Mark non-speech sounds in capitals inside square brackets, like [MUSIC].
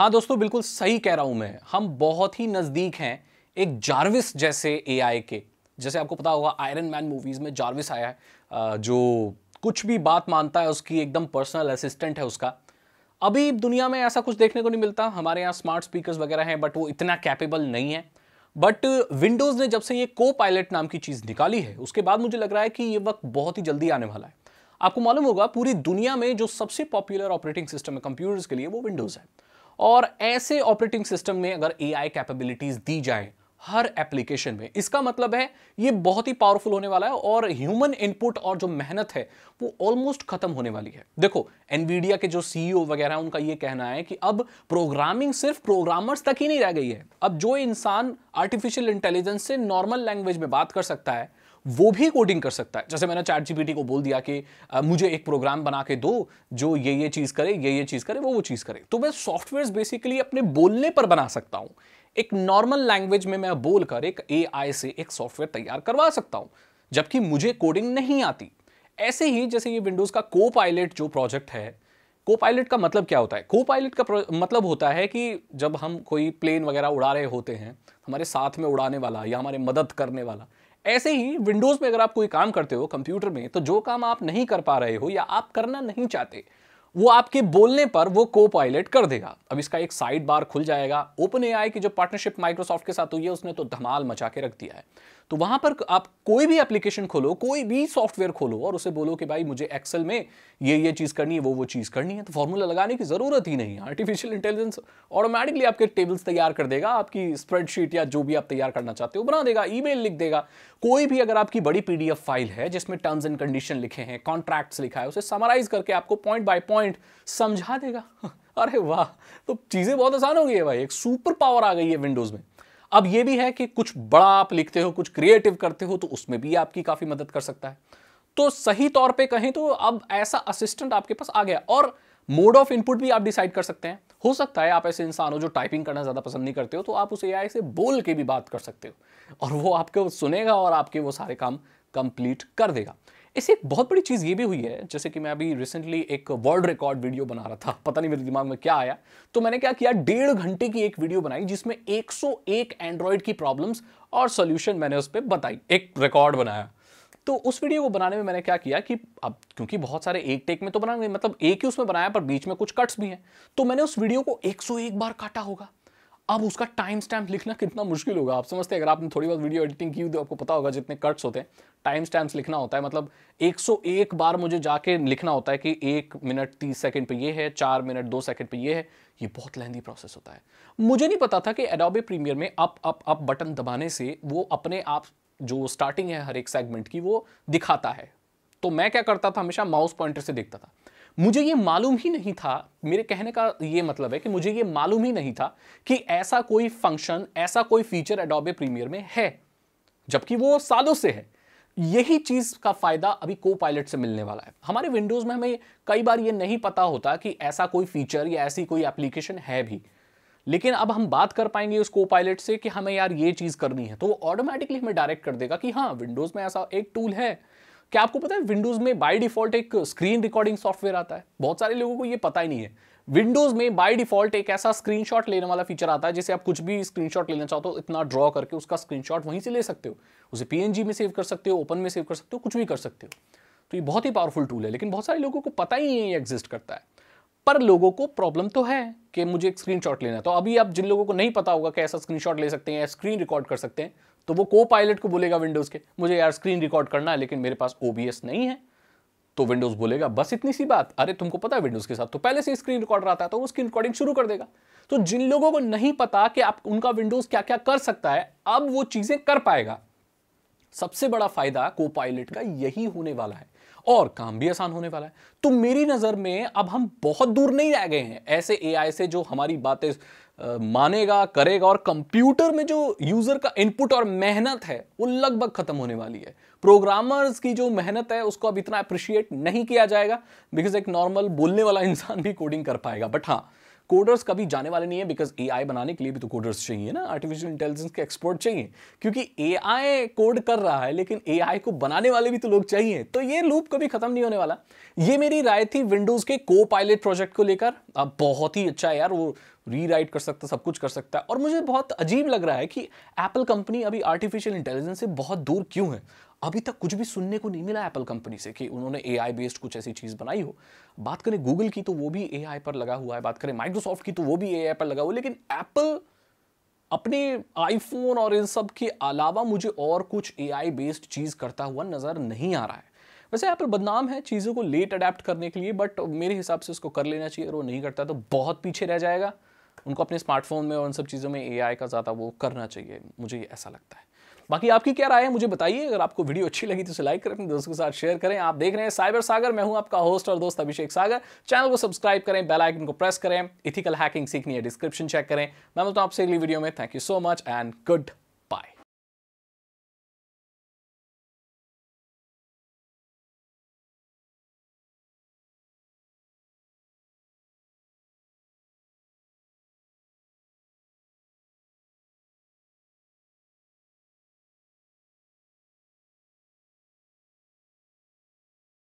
हाँ दोस्तों बिल्कुल सही कह रहा हूं मैं हम बहुत ही नज़दीक हैं एक जार्विस जैसे एआई के जैसे आपको पता होगा आयरन मैन मूवीज़ में जार्विस आया है जो कुछ भी बात मानता है उसकी एकदम पर्सनल असिस्टेंट है उसका अभी दुनिया में ऐसा कुछ देखने को नहीं मिलता हमारे यहाँ स्मार्ट स्पीकर्स वगैरह हैं बट वो इतना कैपेबल नहीं है बट विंडोज़ ने जब से ये को पायलट नाम की चीज़ निकाली है उसके बाद मुझे लग रहा है कि ये वक्त बहुत ही जल्दी आने वाला है आपको मालूम होगा पूरी दुनिया में जो सबसे पॉपुलर ऑपरेटिंग सिस्टम है कंप्यूटर्स के लिए वो विंडोज़ है और ऐसे ऑपरेटिंग सिस्टम में अगर एआई कैपेबिलिटीज दी जाए हर एप्लीकेशन में इसका मतलब है ये बहुत ही पावरफुल होने वाला है और ह्यूमन इनपुट और जो मेहनत है वो ऑलमोस्ट खत्म होने वाली है देखो एनवीडिया के जो सीईओ e वगैरह उनका ये कहना है कि अब प्रोग्रामिंग सिर्फ प्रोग्रामर्स तक ही नहीं रह गई है अब जो इंसान आर्टिफिशियल इंटेलिजेंस से नॉर्मल लैंग्वेज में बात कर सकता है वो भी कोडिंग कर सकता है जैसे मैंने चैट जीपीटी को बोल दिया कि आ, मुझे एक प्रोग्राम बना के दो जो ये ये चीज़ करे ये ये चीज़ करे वो वो चीज़ करे तो मैं सॉफ्टवेयर बेसिकली अपने बोलने पर बना सकता हूं एक नॉर्मल लैंग्वेज में मैं बोलकर एक ए से एक सॉफ्टवेयर तैयार करवा सकता हूं जबकि मुझे कोडिंग नहीं आती ऐसे ही जैसे ये विंडोज़ का को पायलट जो प्रोजेक्ट है को पायलट का मतलब क्या होता है को पायलट का मतलब होता है कि जब हम कोई प्लेन वगैरह उड़ा रहे होते हैं हमारे साथ में उड़ाने वाला या हमारे मदद करने वाला ऐसे ही विंडोज में अगर आप कोई काम करते हो कंप्यूटर में तो जो काम आप नहीं कर पा रहे हो या आप करना नहीं चाहते वो आपके बोलने पर वो को पायलट कर देगा अब इसका एक साइड बार खुल जाएगा ओपन ए की जो पार्टनरशिप माइक्रोसॉफ्ट के साथ हुई है उसने तो धमाल मचा के रख दिया है तो वहां पर आप कोई भी एप्लीकेशन खोलो कोई भी सॉफ्टवेयर खोलो और उसे बोलो कि भाई मुझे एक्सेल में ये ये चीज़ करनी है वो वो चीज़ करनी है तो फॉर्मूला लगाने की ज़रूरत ही नहीं है आर्टिफिशियल इंटेलिजेंस ऑटोमेटिकली आपके टेबल्स तैयार कर देगा आपकी स्प्रेडशीट या जो भी आप तैयार करना चाहते हो बना देगा ई लिख देगा कोई भी अगर आपकी बड़ी पीडीएफ फाइल है जिसमें टर्म्स एंड कंडीशन लिखे हैं कॉन्ट्रैक्ट लिखा है उसे समराइज करके आपको पॉइंट बाय पॉइंट पॉइंट समझा देगा [LAUGHS] अरे वाह तो चीज़ें बहुत आसान हो गई है भाई एक सुपर पावर आ गई है विंडोज़ में अब ये भी है कि कुछ बड़ा आप लिखते हो कुछ क्रिएटिव करते हो तो उसमें भी आपकी काफ़ी मदद कर सकता है तो सही तौर पे कहें तो अब ऐसा असिस्टेंट आपके पास आ गया और मोड ऑफ इनपुट भी आप डिसाइड कर सकते हैं हो सकता है आप ऐसे इंसान हो जो टाइपिंग करना ज़्यादा पसंद नहीं करते हो तो आप उसे या ऐसे बोल के भी बात कर सकते हो और वो आपके सुनेगा और आपके वो सारे काम कंप्लीट कर देगा इससे एक बहुत बड़ी चीज़ ये भी हुई है जैसे कि मैं अभी रिसेंटली एक वर्ल्ड रिकॉर्ड वीडियो बना रहा था पता नहीं मेरे दिमाग में क्या आया तो मैंने क्या किया डेढ़ घंटे की एक वीडियो बनाई जिसमें 101 एंड्रॉयड की प्रॉब्लम्स और सोल्यूशन मैंने उस पर बताई एक रिकॉर्ड बनाया तो उस वीडियो को बनाने में मैंने क्या किया कि अब क्योंकि बहुत सारे एक टेक में तो बना मतलब एक ही उसमें बनाया पर बीच में कुछ कट्स भी हैं तो मैंने उस वीडियो को 101 बार काटा होगा अब उसका टाइम स्टैम्प लिखना कितना मुश्किल होगा आप समझते हैं अगर आपने थोड़ी बहुत वीडियो एडिटिंग की तो आपको पता होगा जितने कट्स होते हैं टाइम स्टैम्प्स लिखना होता है मतलब 101 बार मुझे जाके लिखना होता है कि एक मिनट तीस सेकंड पे ये है चार मिनट दो सेकंड पे ये है ये बहुत लेंदी प्रोसेस होता है मुझे नहीं पता था कि एडोबे प्रीमियर में अप अप अप बटन दबाने से वो अपने आप जो स्टार्टिंग है हर एक सेगमेंट की वो दिखाता है तो मैं क्या करता था हमेशा माउस पॉइंटर से देखता था मुझे ये मालूम ही नहीं था मेरे कहने का ये मतलब है कि मुझे ये मालूम ही नहीं था कि ऐसा कोई फंक्शन ऐसा कोई फीचर एडोबे प्रीमियर में है जबकि वो सालों से है यही चीज़ का फ़ायदा अभी को पायलट से मिलने वाला है हमारे विंडोज़ में हमें कई बार ये नहीं पता होता कि ऐसा कोई फीचर या ऐसी कोई एप्लीकेशन है भी लेकिन अब हम बात कर पाएंगे उस को पायलट से कि हमें यार ये चीज़ करनी है तो वो ऑटोमेटिकली हमें डायरेक्ट कर देगा कि हाँ विंडोज़ में ऐसा एक टूल है क्या आपको पता है विंडोज में बाय डिफॉल्ट एक स्क्रीन रिकॉर्डिंग सॉफ्टवेयर आता है बहुत सारे लोगों को ये पता ही नहीं है विंडोज में बाय डिफॉल्ट एक ऐसा स्क्रीनशॉट लेने वाला फीचर आता है जिसे आप कुछ भी स्क्रीनशॉट लेना चाहते हो तो इतना ड्रॉ करके उसका स्क्रीनशॉट वहीं से ले सकते हो उसे पीएनजी में सेव कर सकते हो ओपन में सेव कर सकते हो कुछ भी कर सकते हो तो ये बहुत ही पावरफुल टूल है लेकिन बहुत सारे लोगों को पता ही नहीं एग्जिस्ट करता है पर लोगों को प्रॉब्लम तो है कि मुझे एक स्क्रीनशॉट लेना है तो अभी आप जिन लोगों को नहीं पता होगा कि ऐसा स्क्रीनशॉट ले सकते हैं स्क्रीन रिकॉर्ड कर सकते हैं तो वो को पायलट को बोलेगा विंडोज के मुझे यार स्क्रीन रिकॉर्ड करना है लेकिन मेरे पास ओबीएस नहीं है तो विंडोज बोलेगा बस इतनी सी बात अरे तुमको पता है विंडोज के साथ तो पहले से स्क्रीन रिकॉर्ड रहता है तो वो स्क्रीन रिकॉर्डिंग शुरू कर देगा तो जिन लोगों को नहीं पता कि आप उनका विंडोज क्या क्या कर सकता है अब वो चीजें कर पाएगा सबसे बड़ा फायदा को पायलट का यही होने वाला है और काम भी आसान होने वाला है तो मेरी नज़र में अब हम बहुत दूर नहीं रह गए हैं ऐसे एआई से जो हमारी बातें मानेगा करेगा और कंप्यूटर में जो यूज़र का इनपुट और मेहनत है वो लगभग ख़त्म होने वाली है प्रोग्रामर्स की जो मेहनत है उसको अब इतना अप्रिशिएट नहीं किया जाएगा बिकॉज एक नॉर्मल बोलने वाला [LAUGHS] इंसान भी कोडिंग कर पाएगा बट हाँ कोडर्स कभी जाने वाले नहीं है बिकॉज ए बनाने के लिए भी तो कोडर्स चाहिए ना आर्टिफिशियल इंटेलिजेंस के एक्सपर्ट चाहिए क्योंकि ए कोड कर रहा है लेकिन ए को बनाने वाले भी तो लोग चाहिए तो ये लूप कभी खत्म नहीं होने वाला ये मेरी राय थी विंडोज के को पायलट प्रोजेक्ट को लेकर अब बहुत ही अच्छा है यार वो रीराइट कर सकता है सब कुछ कर सकता है और मुझे बहुत अजीब लग रहा है कि एप्पल कंपनी अभी आर्टिफिशियल इंटेलिजेंस से बहुत दूर क्यों है अभी तक कुछ भी सुनने को नहीं मिला एप्पल कंपनी से कि उन्होंने ए बेस्ड कुछ ऐसी चीज़ बनाई हो बात करें गूगल की तो वो भी ए पर लगा हुआ है बात करें माइक्रोसॉफ्ट की तो वो भी ए पर लगा हुआ है लेकिन एप्पल अपने आईफोन और इन सब के अलावा मुझे और कुछ ए बेस्ड चीज़ करता हुआ नज़र नहीं आ रहा है वैसे एप्पल बदनाम है चीज़ों को लेट अडेप्ट करने के लिए बट मेरे हिसाब से उसको कर लेना चाहिए अगर वो नहीं करता तो बहुत पीछे रह जाएगा उनको अपने स्मार्टफोन में और उन सब चीज़ों में ए का ज़्यादा वो करना चाहिए मुझे ऐसा लगता है बाकी आपकी क्या राय है मुझे बताइए अगर आपको वीडियो अच्छी लगी तो उसे लाइक करें अपने दोस्तों के साथ शेयर करें आप देख रहे हैं साइबर सागर मैं हूं आपका होस्ट और दोस्त अभिषेक सागर चैनल को सब्सक्राइब करें बेल आइकन को प्रेस करें इथिकल हैकिंग सीखनी है डिस्क्रिप्शन चेक करें मैं मिलता हूं आपसे अगली वीडियो में thank you so much and good